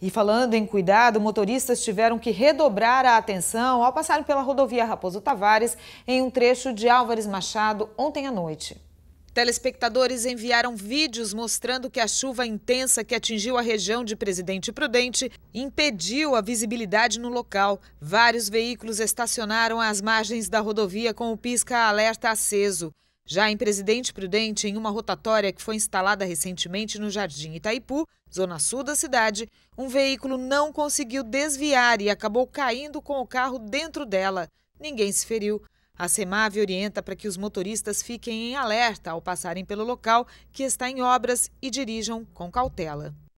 E falando em cuidado, motoristas tiveram que redobrar a atenção ao passarem pela rodovia Raposo Tavares em um trecho de Álvares Machado ontem à noite. Telespectadores enviaram vídeos mostrando que a chuva intensa que atingiu a região de Presidente Prudente impediu a visibilidade no local. Vários veículos estacionaram às margens da rodovia com o pisca-alerta aceso. Já em Presidente Prudente, em uma rotatória que foi instalada recentemente no Jardim Itaipu, zona sul da cidade, um veículo não conseguiu desviar e acabou caindo com o carro dentro dela. Ninguém se feriu. A SEMAV orienta para que os motoristas fiquem em alerta ao passarem pelo local que está em obras e dirijam com cautela.